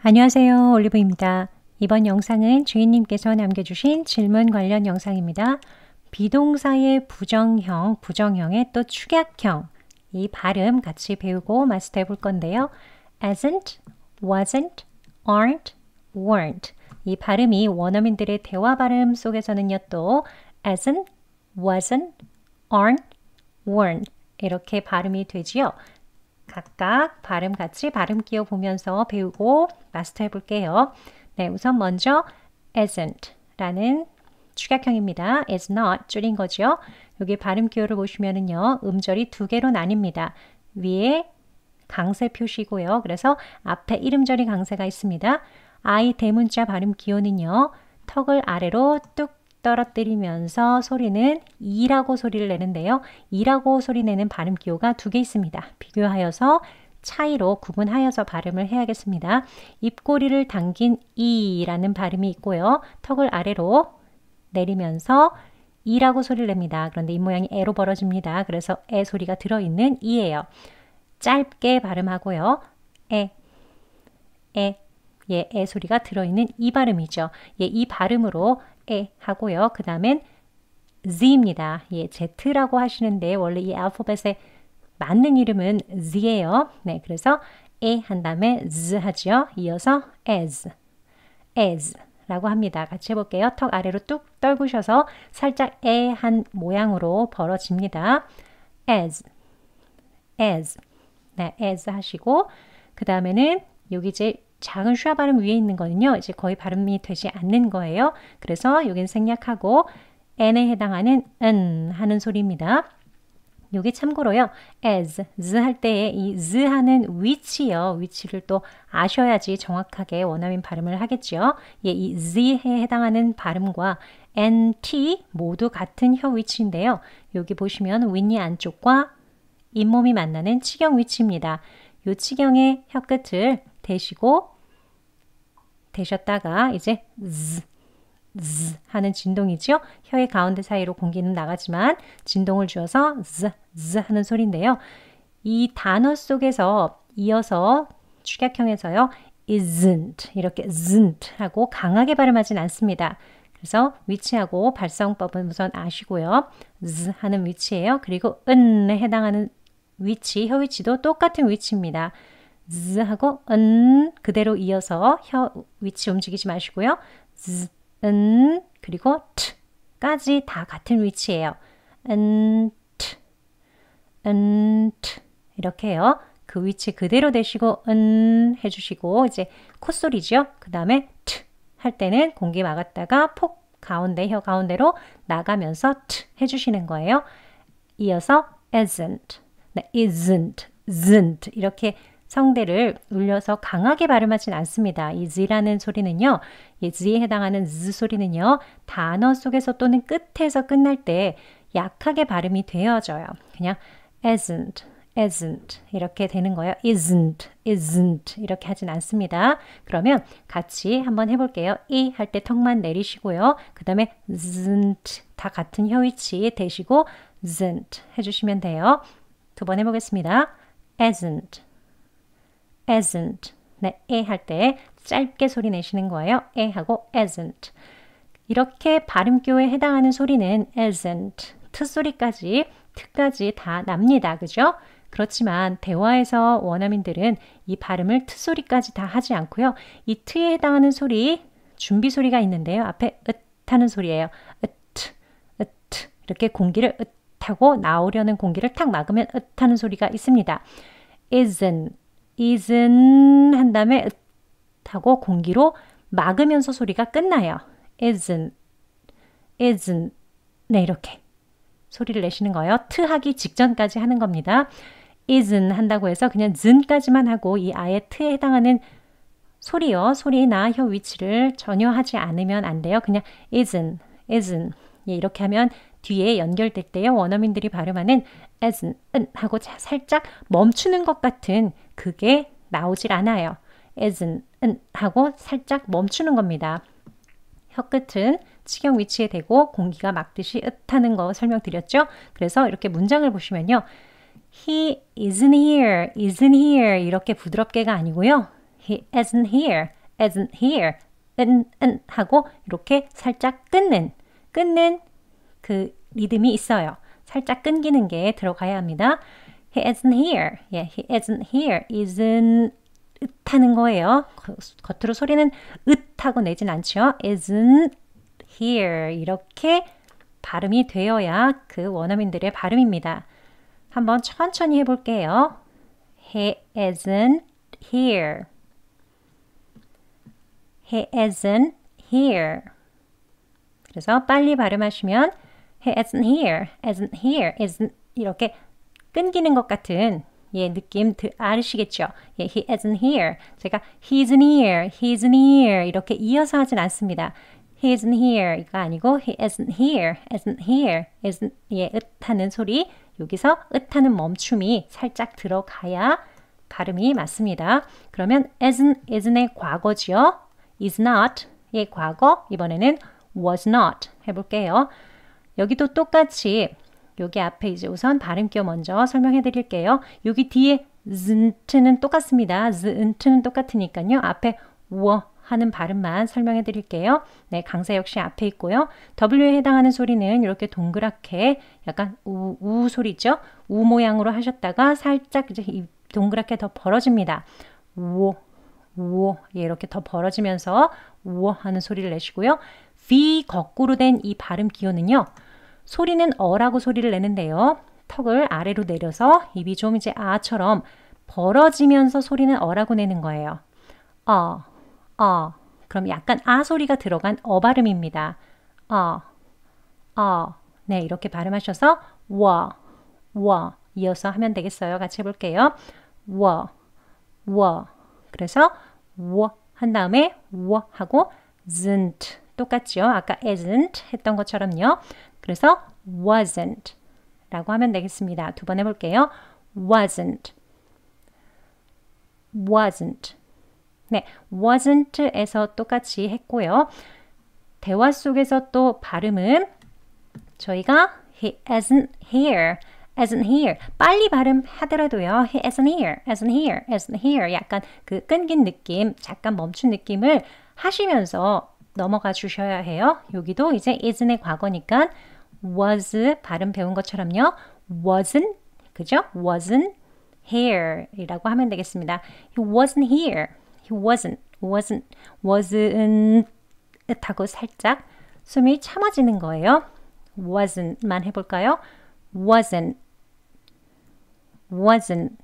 안녕하세요. 올리브입니다. 이번 영상은 주인님께서 남겨주신 질문 관련 영상입니다. 비동사의 부정형, 부정형의 또 축약형, 이 발음 같이 배우고 마스터해 볼 건데요. asn't, wasn't, aren't, weren't. 이 발음이 원어민들의 대화 발음 속에서는요 또 asn't, wasn't, aren't, weren't 이렇게 발음이 되지요. 각각 발음 같이 발음 기어 보면서 배우고 마스터해 볼게요. 네, 우선 먼저 isn't 라는 축약형입니다. is not 줄인 거죠. 여기 발음 기호를 보시면은요. 음절이 두 개로 나뉩니다. 위에 강세 표시고요. 그래서 앞에 이름절이 강세가 있습니다. I 대문자 발음 기호는요. 턱을 아래로 뚝 떨어뜨리면서 소리는 이라고 소리를 내는데요. 이라고 소리 내는 발음 기호가 두 개 있습니다. 비교하여서 차이로 구분하여서 발음을 해야겠습니다. 입꼬리를 당긴 이라는 발음이 있고요. 턱을 아래로 내리면서 이라고 소리를 냅니다. 그런데 입모양이 에로 벌어집니다. 그래서 에 소리가 들어있는 이에요 짧게 발음하고요. 에, 에, 예, 에 소리가 들어있는 이 발음이죠. 예, 이 발음으로 에 하고요. 그 다음엔 Z입니다. 예, Z라고 하시는데 원래 이 알파벳에 맞는 이름은 Z예요. 네, 그래서 에 한 다음에 Z 하죠. 이어서 as, as 라고 합니다. 같이 해볼게요. 턱 아래로 뚝 떨구셔서 살짝 에 한 모양으로 벌어집니다. as, as, 네, as 하시고 그 다음에는 여기 이제 작은 슈아 발음 위에 있는 거는요. 이제 거의 발음이 되지 않는 거예요. 그래서 여기는 생략하고 n에 해당하는 은 하는 소리입니다. 요게 참고로요. as, z 할 때에 이 z 하는 위치요. 위치를 또 아셔야지 정확하게 원어민 발음을 하겠죠 예, 이 z에 해당하는 발음과 n, t 모두 같은 혀 위치인데요. 여기 보시면 윗니 안쪽과 잇몸이 만나는 치경 위치입니다. 요 치경의 혀끝을 되시고 되셨다가 이제 z, z 하는 진동이지요. 혀의 가운데 사이로 공기는 나가지만 진동을 주어서 z, z 하는 소리인데요. 이 단어 속에서 이어서 축약형에서요. isn't 이렇게 isn't 하고 강하게 발음하진 않습니다. 그래서 위치하고 발성법은 우선 아시고요. z 하는 위치예요. 그리고 은에 해당하는 위치, 혀 위치도 똑같은 위치입니다. z 하고 은 그대로 이어서 혀 위치 움직이지 마시고요. z, 은 그리고 t까지 다 같은 위치예요. 은, t, 은, t 이렇게요. 그 위치 그대로 되시고 은 해주시고 이제 콧소리죠. 그 다음에 t 할 때는 공기 막았다가 폭 가운데 혀 가운데로 나가면서 t 해주시는 거예요. 이어서 isn't, 네, isn't, isn't 이렇게 성대를 울려서 강하게 발음하진 않습니다. 이 z라는 소리는요. 이 z에 해당하는 z 소리는요. 단어 속에서 또는 끝에서 끝날 때 약하게 발음이 되어져요. 그냥 isn't, isn't 이렇게 되는 거예요. isn't, isn't 이렇게 하진 않습니다. 그러면 같이 한번 해볼게요. 이 할 때 턱만 내리시고요. 그 다음에 isn't 다 같은 혀위치 되시고 isn't 해주시면 돼요. 두 번 해보겠습니다. isn't isn't. 네, 에할 때 짧게 소리 내시는 거예요. 에 하고 isn't. 이렇게 발음교에 해당하는 소리는 isn't, 트 소리까지, 트까지 다 납니다. 그죠? 그렇지만 대화에서 원어민들은 이 발음을 트 소리까지 다 하지 않고요. 이 트에 해당하는 소리, 준비 소리가 있는데요. 앞에 으 하는 소리예요. 으트, 으트 이렇게 공기를 으트 하고 나오려는 공기를 탁 막으면 으 하는 소리가 있습니다. isn't i s n 한 다음에 으 하고 공기로 막으면서 소리가 끝나요. isn't, isn't. 네, 이렇게 소리를 내시는 거예요. 트 하기 직전까지 하는 겁니다. isn't 한다고 해서 그냥 즈까지만 하고 이 아예 트에 해당하는 소리요, 소리나 혀 위치를 전혀 하지 않으면 안 돼요. 그냥 isn't, isn't. 예, 이렇게 하면 뒤에 연결될 때요. 원어민들이 발음하는 as an 하고 살짝 멈추는 것 같은 그게 나오질 않아요. as an 하고 살짝 멈추는 겁니다. 혀끝은 치경 위치에 대고 공기가 막듯이 읒하는 거 설명드렸죠? 그래서 이렇게 문장을 보시면요. He isn't here, isn't here 이렇게 부드럽게가 아니고요. He isn't here, isn't here, 은, 은 하고 이렇게 살짝 끊는, 끊는 그 리듬이 있어요. 살짝 끊기는 게 들어가야 합니다. He isn't here. 예, he isn't here. isn't 읒하는 거예요. 겉으로 소리는 읒하고 내진 않죠. isn't here 이렇게 발음이 되어야 그 원어민들의 발음입니다. 한번 천천히 해볼게요. He isn't here. He isn't here. 그래서 빨리 발음하시면 He isn't here, isn't here, isn't 이렇게 끊기는 것 같은 예, 느낌 아시겠죠? 예, he isn't here. 제가 he isn't here, he isn't here 이렇게 이어서 하진 않습니다. he isn't here 이거 아니고 he isn't here, isn't here, isn't 예, 읒하는 소리 여기서 읒하는 멈춤이 살짝 들어가야 발음이 맞습니다. 그러면 isn't, isn't의 과거지요. is not 의 과거 이번에는 was not 해볼게요. 여기도 똑같이 여기 앞에 이제 우선 발음교 먼저 설명해 드릴게요. 여기 뒤에 znt는 똑같습니다. znt는 똑같으니까요. 앞에 워 하는 발음만 설명해 드릴게요. 네, 강사 역시 앞에 있고요. W에 해당하는 소리는 이렇게 동그랗게 약간 우, 우 소리죠. 우 모양으로 하셨다가 살짝 이제 동그랗게 더 벌어집니다. 워우 예, 이렇게 더 벌어지면서 워 하는 소리를 내시고요. V 거꾸로 된 이 발음 기호는요. 소리는 어라고 소리를 내는데요. 턱을 아래로 내려서 입이 좀 이제 아처럼 벌어지면서 소리는 어라고 내는 거예요. 어, 어. 그럼 약간 아 소리가 들어간 어 발음입니다. 어, 어. 네, 이렇게 발음하셔서 워, 워. 이어서 하면 되겠어요. 같이 해볼게요. 워, 워. 그래서 워 한 다음에 워 하고 즌트 똑같죠 아까 isn't 했던 것처럼요. 그래서 wasn't 라고 하면 되겠습니다. 두 번 해볼게요. wasn't wasn't 네, wasn't에서 똑같이 했고요. 대화 속에서 또 발음은 저희가 he isn't here, isn't here 빨리 발음하더라도요. he isn't here, isn't here, isn't here 약간 그 끊긴 느낌, 잠깐 멈춘 느낌을 하시면서 넘어가 주셔야 해요. 여기도 이제 isn의 과거니까 was 발음 배운 것처럼요. wasn't 그죠? wasn't here이라고 하면 되겠습니다. He wasn't here. He wasn't. wasn't. wasn't 하고 살짝 숨이 참아지는 거예요. wasn't만 해볼까요? wasn't. wasn't.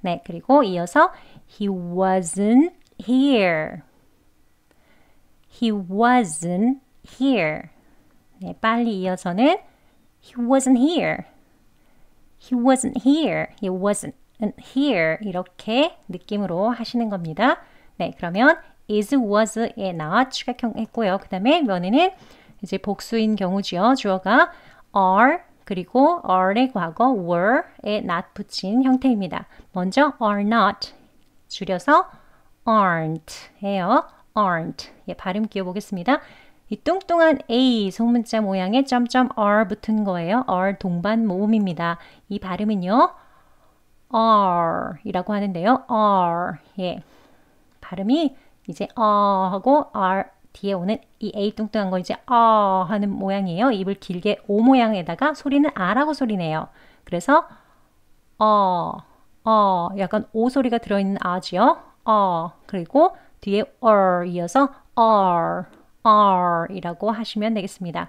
네, 그리고 이어서 he wasn't here. He wasn't here. 네, 빨리 이어서는 He wasn't here. He wasn't here. He wasn't here. 이렇게 느낌으로 하시는 겁니다. 네, 그러면 is, was에 나 추격형 했고요. 그 다음에 면에는 이제 복수인 경우지 주어가 are 그리고 are의 과거 were에 not 붙인 형태입니다. 먼저 are not 줄여서 aren't 해요. aren't. 예, 발음 기어보겠습니다이 뚱뚱한 a 소문자 모양에 점점 r 붙은 거예요. r 동반 모음입니다. 이 발음은요. r 이라고 하는데요. r 예. 발음이 이제 어 하고 r 뒤에 오는 이 a 뚱뚱한 거 이제 어 하는 모양이에요. 입을 길게 o 모양에다가 소리는 r라고 소리네요. 그래서 어, 어, 약간 오 소리가 들어있는 아지요. 어, 그리고 뒤에 or 이어서 a r r 이라고 하시면 되겠습니다.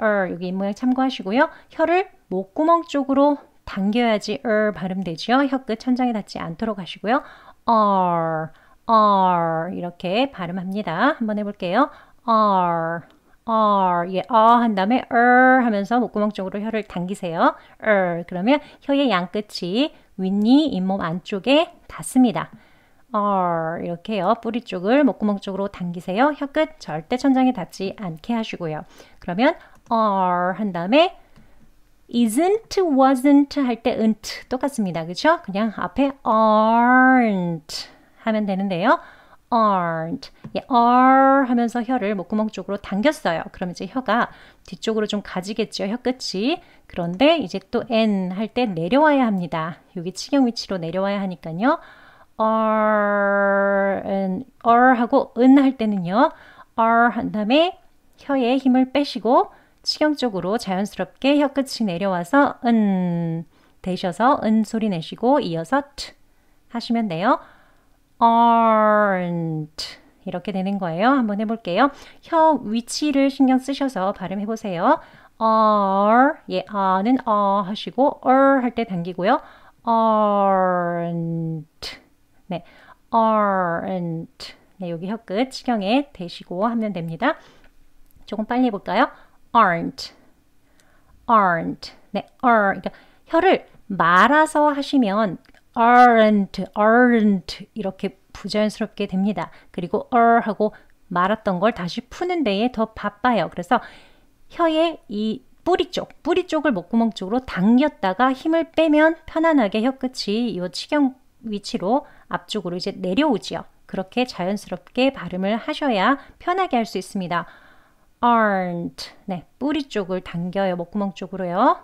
er 여기 모양 참고하시고요. 혀를 목구멍 쪽으로 당겨야지 er 발음되지혀끝 천장에 닿지 않도록 하시고요. r r 이렇게 발음합니다. 한번 해볼게요. r r 예, 어한 다음에 er 하면서 목구멍 쪽으로 혀를 당기세요. er 그러면 혀의 양 끝이 윗니 잇몸 안쪽에 닿습니다. a r 이렇게요. 뿌리 쪽을 목구멍 쪽으로 당기세요. 혀끝 절대 천장에 닿지 않게 하시고요. 그러면 a r 한 다음에 isn't, wasn't 할 때 은't 똑같습니다. 그렇죠? 그냥 앞에 aren't 하면 되는데요. aren't 예, r 하면서 혀를 목구멍 쪽으로 당겼어요. 그럼 이제 혀가 뒤쪽으로 좀 가지겠죠. 혀끝이. 그런데 이제 또 n 할 때 내려와야 합니다. 여기 치경 위치로 내려와야 하니까요. r, and 하고 은 할 때는요. r 한 다음에 혀에 힘을 빼시고 치경 적으로 자연스럽게 혀 끝이 내려와서 은 되셔서 은 소리 내시고 이어서 t 하시면 돼요. aren't 이렇게 되는 거예요. 한번 해볼게요. 혀 위치를 신경 쓰셔서 발음해 보세요. are 예 are는 a 하시고 er 할 때 당기고요. aren't 네, aren't. 네, 여기 혀끝 치경에 대시고 하면 됩니다. 조금 빨리 해볼까요? aren't, aren't. 네, a r 그러니까 혀를 말아서 하시면 aren't, aren't 이렇게 부자연스럽게 됩니다. 그리고 er 하고 말았던 걸 다시 푸는 데에 더 바빠요. 그래서 혀의 이 뿌리 쪽, 뿌리 쪽을 목구멍 쪽으로 당겼다가 힘을 빼면 편안하게 혀끝이 이 치경 위치로 앞쪽으로 이제 내려오지요. 그렇게 자연스럽게 발음을 하셔야 편하게 할 수 있습니다. aren't 네, 뿌리 쪽을 당겨요. 목구멍 쪽으로요.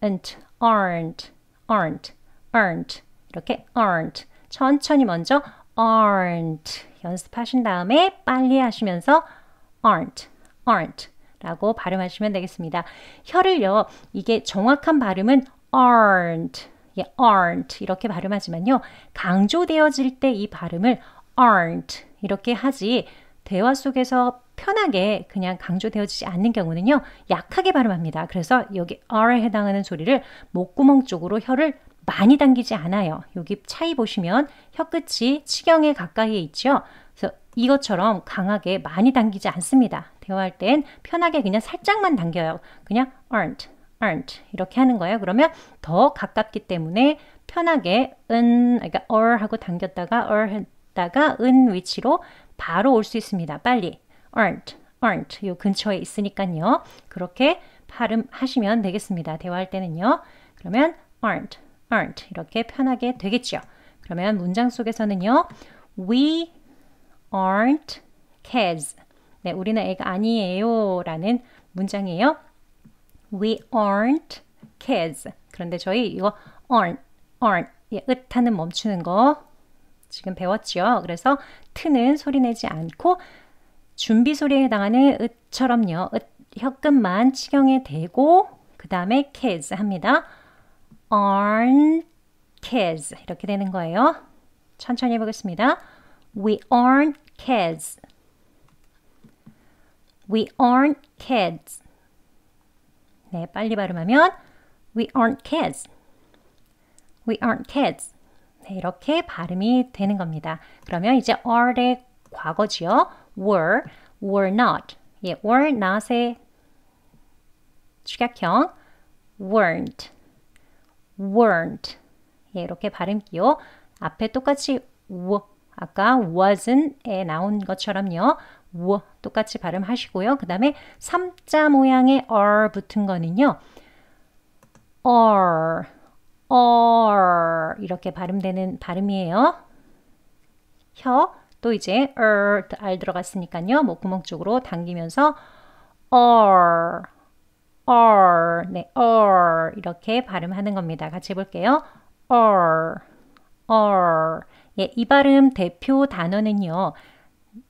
aren't, aren't, aren't, aren't 이렇게 aren't 천천히 먼저 aren't 연습하신 다음에 빨리 하시면서 aren't, aren't 라고 발음하시면 되겠습니다. 혀를요, 이게 정확한 발음은 aren't 예, aren't 이렇게 발음하지만요. 강조되어질 때 이 발음을 aren't 이렇게 하지 대화 속에서 편하게 그냥 강조되어지지 않는 경우는요. 약하게 발음합니다. 그래서 여기 a r 에 해당하는 소리를 목구멍 쪽으로 혀를 많이 당기지 않아요. 여기 차이 보시면 혀 끝이 치경에 가까이에 있죠. 그래서 이것처럼 강하게 많이 당기지 않습니다. 대화할 땐 편하게 그냥 살짝만 당겨요. 그냥 aren't aren't 이렇게 하는 거예요. 그러면 더 가깝기 때문에 편하게 은 그러니까 or 하고 당겼다가 or 했다가 은 위치로 바로 올 수 있습니다. 빨리 aren't aren't 요 근처에 있으니까요. 그렇게 발음하시면 되겠습니다. 대화할 때는요. 그러면 aren't aren't 이렇게 편하게 되겠죠. 그러면 문장 속에서는요. We aren't kids. 네, 우리는 애가 아니에요. 라는 문장이에요. We aren't kids. 그런데 저희 이거 aren't, aren't. 예, 으타는 멈추는 거 지금 배웠죠. 그래서 트는 소리 내지 않고 준비 소리에 해당하는 으처럼요. 으, 혀끝만 치경에 대고 그 다음에 kids 합니다. aren't kids 이렇게 되는 거예요. 천천히 해보겠습니다. We aren't kids. We aren't kids. 네, 빨리 발음하면 We aren't kids. We aren't kids. 네, 이렇게 발음이 되는 겁니다. 그러면 이제 are의 과거지요. were, were not. 예, were not의 축약형 weren't, weren't. 예, 이렇게 발음 끼요. 앞에 똑같이 w, 아까 wasn't에 나온 것처럼요. 우 똑같이 발음하시고요. 그 다음에 3자 모양의 r 붙은 거는요. r, r 이렇게 발음되는 발음이에요. 혀, 또 이제 r, r 들어갔으니까요. 목구멍 쪽으로 당기면서 r, r, 네, r 이렇게 발음하는 겁니다. 같이 해볼게요. r, r. 예, 이 발음 대표 단어는요.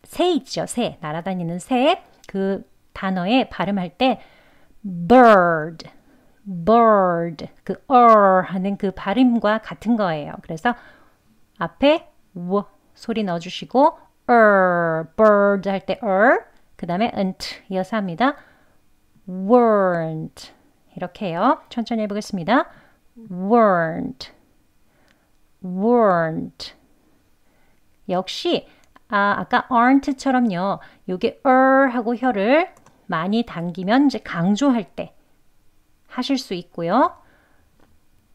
새 있죠. 새. 날아다니는 새. 그 단어에 발음할 때 bird, bird 그 r er 하는 그 발음과 같은 거예요. 그래서 앞에 w 소리 넣어 주시고 er bird 할때 er 그다음에 ant 이어서 합니다. weren't 이렇게요. 천천히 해 보겠습니다. weren't weren't 역시 아, 아까 aren't처럼요. 요게 er 하고 혀를 많이 당기면 이제 강조할 때 하실 수 있고요.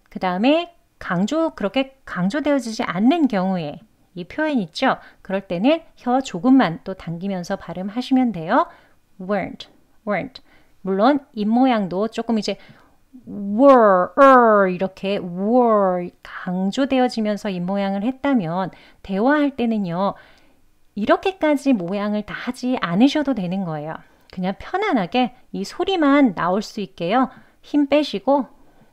그 다음에 강조, 그렇게 강조되어지지 않는 경우에 이 표현 있죠? 그럴 때는 혀 조금만 또 당기면서 발음하시면 돼요. weren't, weren't. 물론 입 모양도 조금 이제 were, er 이렇게 were 강조되어지면서 입 모양을 했다면 대화할 때는요. 이렇게까지 모양을 다 하지 않으셔도 되는 거예요. 그냥 편안하게 이 소리만 나올 수 있게요. 힘 빼시고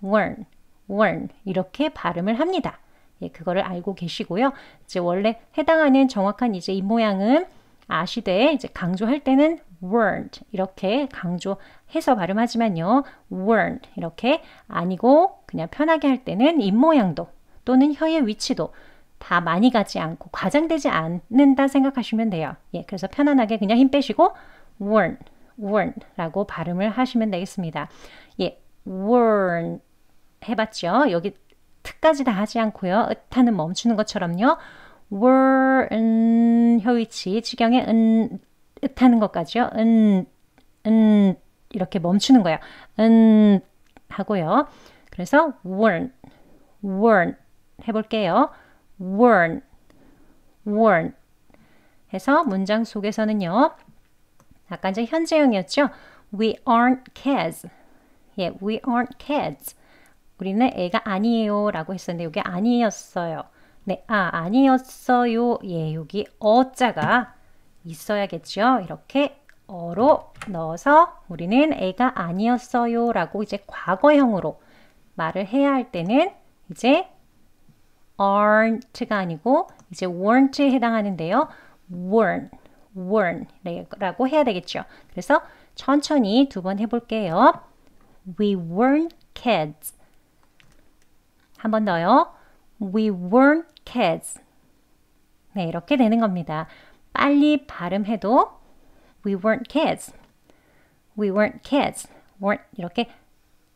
warn, warn 이렇게 발음을 합니다. 예, 그거를 알고 계시고요. 이제 원래 해당하는 정확한 이제 이 모양은 아시되 이제 강조할 때는 w a r n 이렇게 강조해서 발음하지만요. w a r n 이렇게 아니고 그냥 편하게 할 때는 입 모양도 또는 혀의 위치도 다 많이 가지 않고 과장되지 않는다 생각하시면 돼요. 예, 그래서 편안하게 그냥 힘 빼시고 worn, worn라고 발음을 하시면 되겠습니다. 예, worn 해봤죠? 여기 특까지 다 하지 않고요. 으타는 멈추는 것처럼요. worn 혀위치 지경에 은 으타는 것까지요. 은, 은 이렇게 멈추는 거예요. 은 하고요. 그래서 worn, worn 해볼게요. worn, worn 해서 문장 속에서는요. 아까 이제 현재형이었죠? We aren't kids. 예, we aren't kids. 우리는 애가 아니에요 라고 했었는데 여기 아니었어요. 네, 아, 아니었어요. 예, 여기 어자가 있어야겠죠. 이렇게 어로 넣어서 우리는 애가 아니었어요 라고 이제 과거형으로 말을 해야 할 때는 이제 aren't가 아니고 이제 weren't에 해당하는데요. weren't, weren't라고 해야 되겠죠. 그래서 천천히 두 번 해볼게요. We weren't kids. 한 번 더요. We weren't kids. 네, 이렇게 되는 겁니다. 빨리 발음해도 we weren't kids. we weren't kids. weren't 이렇게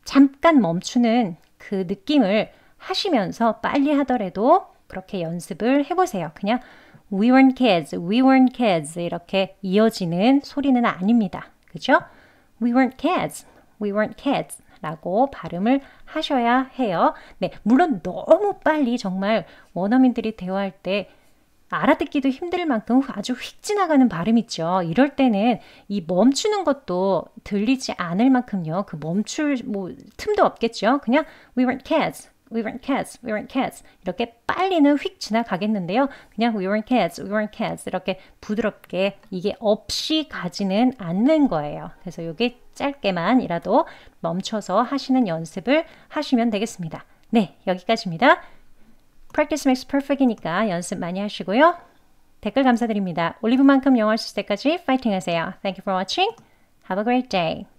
잠깐 멈추는 그 느낌을 하시면서 빨리 하더라도 그렇게 연습을 해보세요. 그냥 We weren't kids, we weren't kids 이렇게 이어지는 소리는 아닙니다. 그죠? We weren't kids, we weren't kids 라고 발음을 하셔야 해요. 네, 물론 너무 빨리 정말 원어민들이 대화할 때 알아듣기도 힘들 만큼 아주 휙 지나가는 발음 있죠. 이럴 때는 이 멈추는 것도 들리지 않을 만큼요. 그 멈출 뭐 틈도 없겠죠. 그냥 we weren't kids, we weren't cats, we weren't cats 이렇게 빨리는 휙 지나가겠는데요. 그냥 we weren't cats, we weren't cats 이렇게 부드럽게 이게 없이 가지는 않는 거예요. 그래서 이게 짧게만이라도 멈춰서 하시는 연습을 하시면 되겠습니다. 네, 여기까지입니다. Practice makes perfect이니까 연습 많이 하시고요. 댓글 감사드립니다. 올리브만큼 영어 쓸 때까지 파이팅 하세요. Thank you for watching. Have a great day.